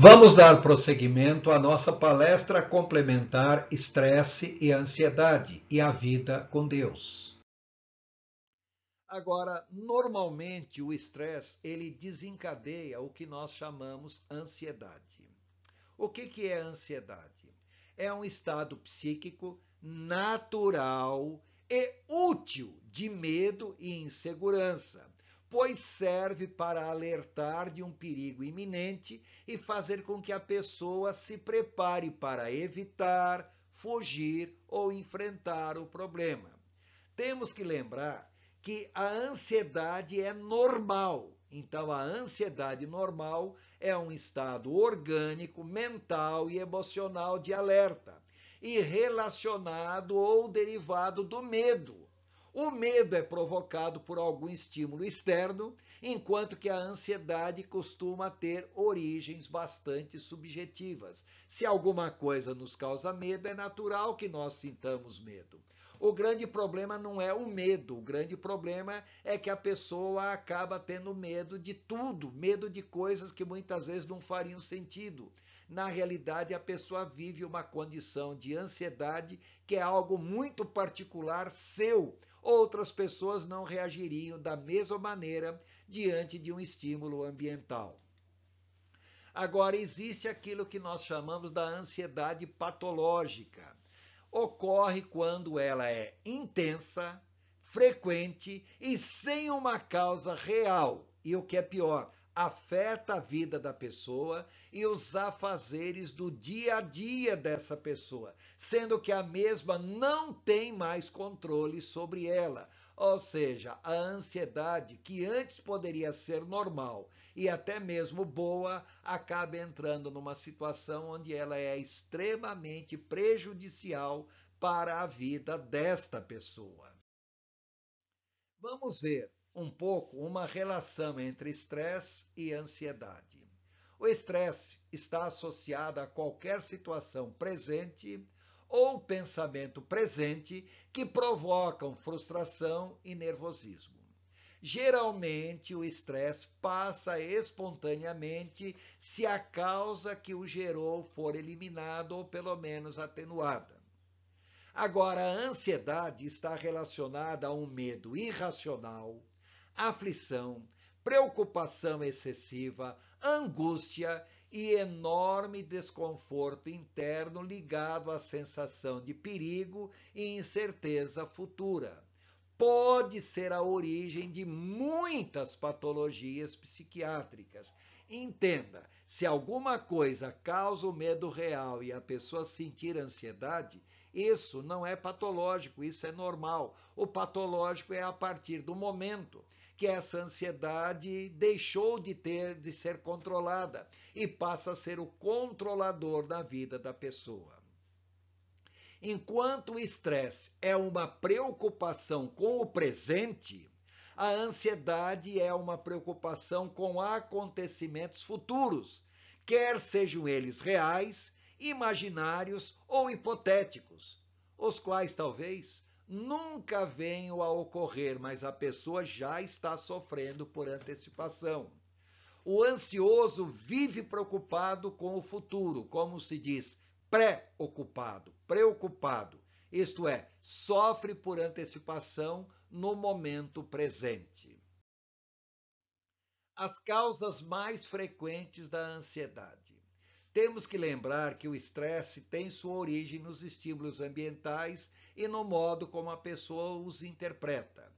Vamos dar prosseguimento à nossa palestra complementar Estresse e Ansiedade e a Vida com Deus. Agora, normalmente o estresse ele desencadeia o que nós chamamos ansiedade. O que, que é ansiedade? É um estado psíquico natural e útil de medo e insegurança pois serve para alertar de um perigo iminente e fazer com que a pessoa se prepare para evitar, fugir ou enfrentar o problema. Temos que lembrar que a ansiedade é normal. Então, a ansiedade normal é um estado orgânico, mental e emocional de alerta, e relacionado ou derivado do medo o medo é provocado por algum estímulo externo, enquanto que a ansiedade costuma ter origens bastante subjetivas. Se alguma coisa nos causa medo, é natural que nós sintamos medo. O grande problema não é o medo, o grande problema é que a pessoa acaba tendo medo de tudo, medo de coisas que muitas vezes não fariam sentido. Na realidade, a pessoa vive uma condição de ansiedade que é algo muito particular seu outras pessoas não reagiriam da mesma maneira diante de um estímulo ambiental. Agora, existe aquilo que nós chamamos da ansiedade patológica. Ocorre quando ela é intensa, frequente e sem uma causa real. E o que é pior, afeta a vida da pessoa e os afazeres do dia a dia dessa pessoa, sendo que a mesma não tem mais controle sobre ela. Ou seja, a ansiedade, que antes poderia ser normal e até mesmo boa, acaba entrando numa situação onde ela é extremamente prejudicial para a vida desta pessoa. Vamos ver um pouco uma relação entre estresse e ansiedade. O estresse está associado a qualquer situação presente ou pensamento presente que provocam frustração e nervosismo. Geralmente, o estresse passa espontaneamente se a causa que o gerou for eliminada ou pelo menos atenuada. Agora, a ansiedade está relacionada a um medo irracional, aflição, preocupação excessiva, angústia e enorme desconforto interno ligado à sensação de perigo e incerteza futura. Pode ser a origem de muitas patologias psiquiátricas. Entenda, se alguma coisa causa o medo real e a pessoa sentir ansiedade, isso não é patológico, isso é normal. O patológico é a partir do momento que essa ansiedade deixou de ter de ser controlada e passa a ser o controlador da vida da pessoa. Enquanto o estresse é uma preocupação com o presente, a ansiedade é uma preocupação com acontecimentos futuros, quer sejam eles reais, imaginários ou hipotéticos, os quais talvez nunca venham a ocorrer, mas a pessoa já está sofrendo por antecipação. O ansioso vive preocupado com o futuro, como se diz, pré-ocupado, preocupado, isto é, sofre por antecipação no momento presente. As causas mais frequentes da ansiedade. Temos que lembrar que o estresse tem sua origem nos estímulos ambientais e no modo como a pessoa os interpreta.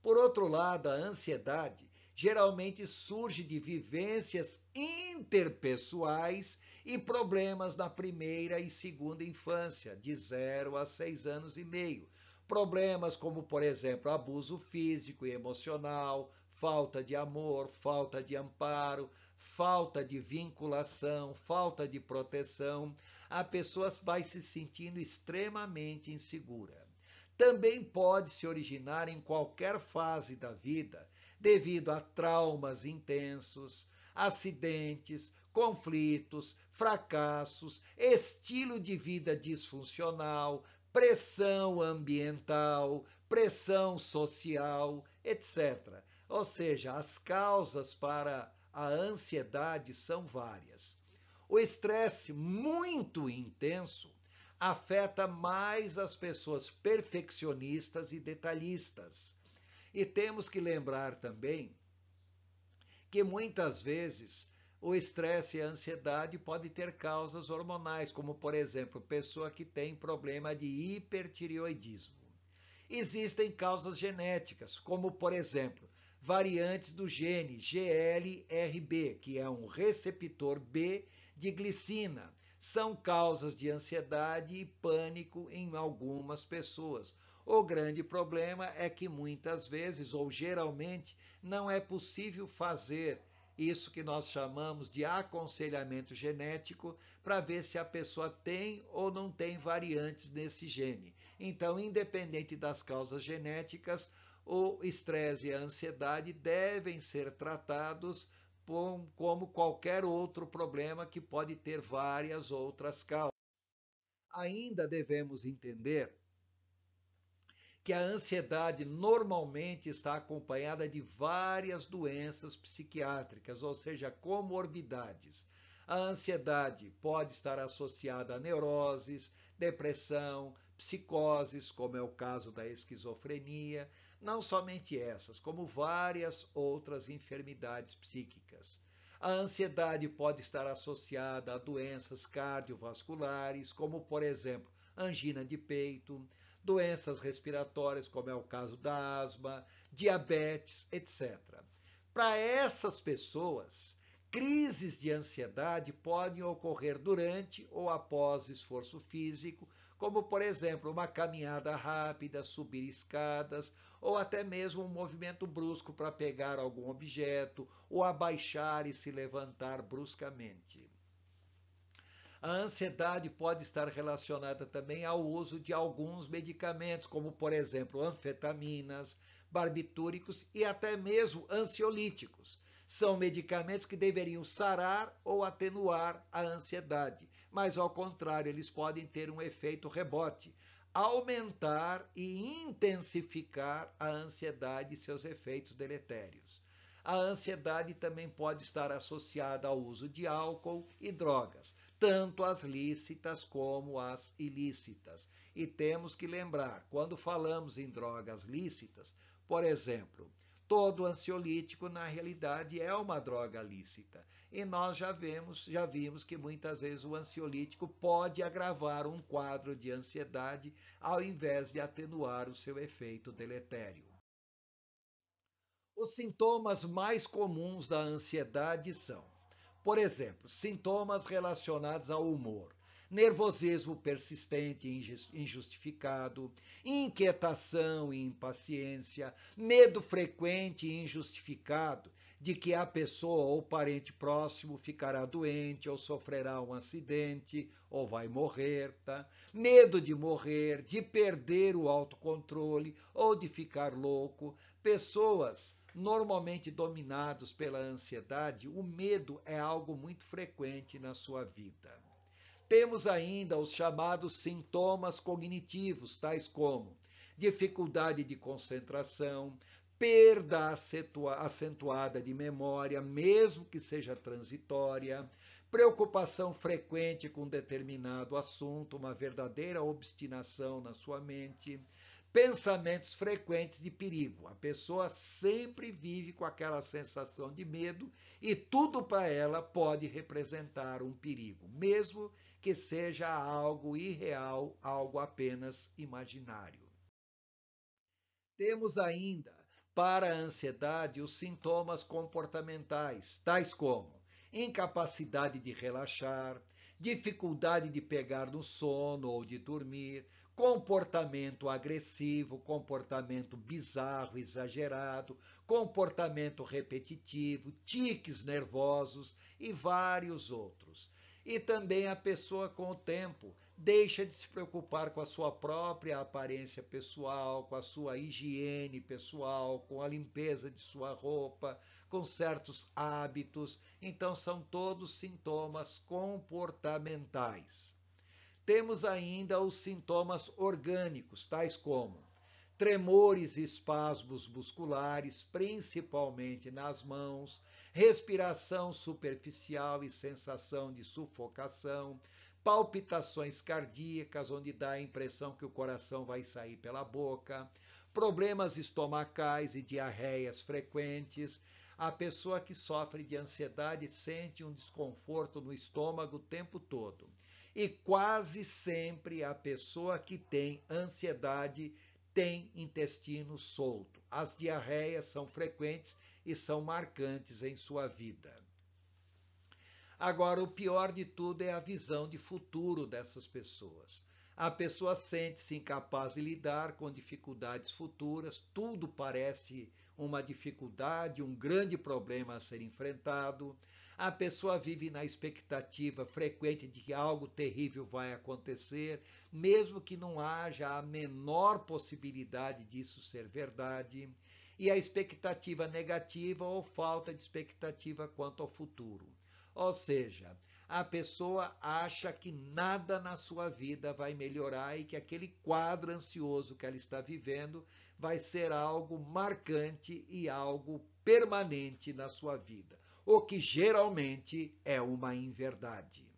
Por outro lado, a ansiedade geralmente surge de vivências interpessoais e problemas na primeira e segunda infância, de 0 a 6 anos e meio. Problemas como, por exemplo, abuso físico e emocional, falta de amor, falta de amparo, falta de vinculação, falta de proteção, a pessoa vai se sentindo extremamente insegura. Também pode se originar em qualquer fase da vida, devido a traumas intensos, acidentes, conflitos, fracassos, estilo de vida disfuncional, pressão ambiental, pressão social, etc. Ou seja, as causas para a ansiedade são várias. O estresse muito intenso afeta mais as pessoas perfeccionistas e detalhistas. E temos que lembrar também que muitas vezes o estresse e a ansiedade podem ter causas hormonais, como por exemplo, pessoa que tem problema de hipertireoidismo. Existem causas genéticas, como por exemplo, variantes do gene GLRB, que é um receptor B de glicina. São causas de ansiedade e pânico em algumas pessoas. O grande problema é que muitas vezes, ou geralmente, não é possível fazer isso que nós chamamos de aconselhamento genético, para ver se a pessoa tem ou não tem variantes nesse gene. Então, independente das causas genéticas, o estresse e a ansiedade devem ser tratados como qualquer outro problema que pode ter várias outras causas. Ainda devemos entender que a ansiedade normalmente está acompanhada de várias doenças psiquiátricas, ou seja, comorbidades. A ansiedade pode estar associada a neuroses, depressão, psicoses, como é o caso da esquizofrenia, não somente essas, como várias outras enfermidades psíquicas. A ansiedade pode estar associada a doenças cardiovasculares, como, por exemplo, angina de peito, doenças respiratórias, como é o caso da asma, diabetes, etc. Para essas pessoas, crises de ansiedade podem ocorrer durante ou após esforço físico, como por exemplo uma caminhada rápida, subir escadas, ou até mesmo um movimento brusco para pegar algum objeto, ou abaixar e se levantar bruscamente. A ansiedade pode estar relacionada também ao uso de alguns medicamentos, como por exemplo anfetaminas, barbitúricos e até mesmo ansiolíticos. São medicamentos que deveriam sarar ou atenuar a ansiedade, mas ao contrário, eles podem ter um efeito rebote, aumentar e intensificar a ansiedade e seus efeitos deletérios. A ansiedade também pode estar associada ao uso de álcool e drogas, tanto as lícitas como as ilícitas. E temos que lembrar, quando falamos em drogas lícitas, por exemplo, Todo ansiolítico, na realidade, é uma droga lícita. E nós já vemos, já vimos que muitas vezes o ansiolítico pode agravar um quadro de ansiedade ao invés de atenuar o seu efeito deletério. Os sintomas mais comuns da ansiedade são, por exemplo, sintomas relacionados ao humor, nervosismo persistente e injustificado, inquietação e impaciência, medo frequente e injustificado de que a pessoa ou parente próximo ficará doente ou sofrerá um acidente ou vai morrer, tá? Medo de morrer, de perder o autocontrole ou de ficar louco, pessoas normalmente dominados pela ansiedade, o medo é algo muito frequente na sua vida. Temos ainda os chamados sintomas cognitivos, tais como dificuldade de concentração, perda acentuada de memória, mesmo que seja transitória, preocupação frequente com determinado assunto, uma verdadeira obstinação na sua mente, pensamentos frequentes de perigo. A pessoa sempre vive com aquela sensação de medo e tudo para ela pode representar um perigo, mesmo que seja algo irreal, algo apenas imaginário. Temos ainda, para a ansiedade, os sintomas comportamentais, tais como incapacidade de relaxar, dificuldade de pegar no sono ou de dormir, comportamento agressivo, comportamento bizarro, exagerado, comportamento repetitivo, tiques nervosos e vários outros. E também a pessoa com o tempo deixa de se preocupar com a sua própria aparência pessoal, com a sua higiene pessoal, com a limpeza de sua roupa, com certos hábitos. Então, são todos sintomas comportamentais. Temos ainda os sintomas orgânicos, tais como tremores e espasmos musculares, principalmente nas mãos, respiração superficial e sensação de sufocação, palpitações cardíacas, onde dá a impressão que o coração vai sair pela boca, problemas estomacais e diarreias frequentes. A pessoa que sofre de ansiedade sente um desconforto no estômago o tempo todo. E quase sempre a pessoa que tem ansiedade tem intestino solto. As diarreias são frequentes e são marcantes em sua vida. Agora, o pior de tudo é a visão de futuro dessas pessoas. A pessoa sente-se incapaz de lidar com dificuldades futuras, tudo parece uma dificuldade, um grande problema a ser enfrentado. A pessoa vive na expectativa frequente de que algo terrível vai acontecer, mesmo que não haja a menor possibilidade disso ser verdade, e a expectativa negativa ou falta de expectativa quanto ao futuro. Ou seja, a pessoa acha que nada na sua vida vai melhorar e que aquele quadro ansioso que ela está vivendo vai ser algo marcante e algo permanente na sua vida o que geralmente é uma inverdade.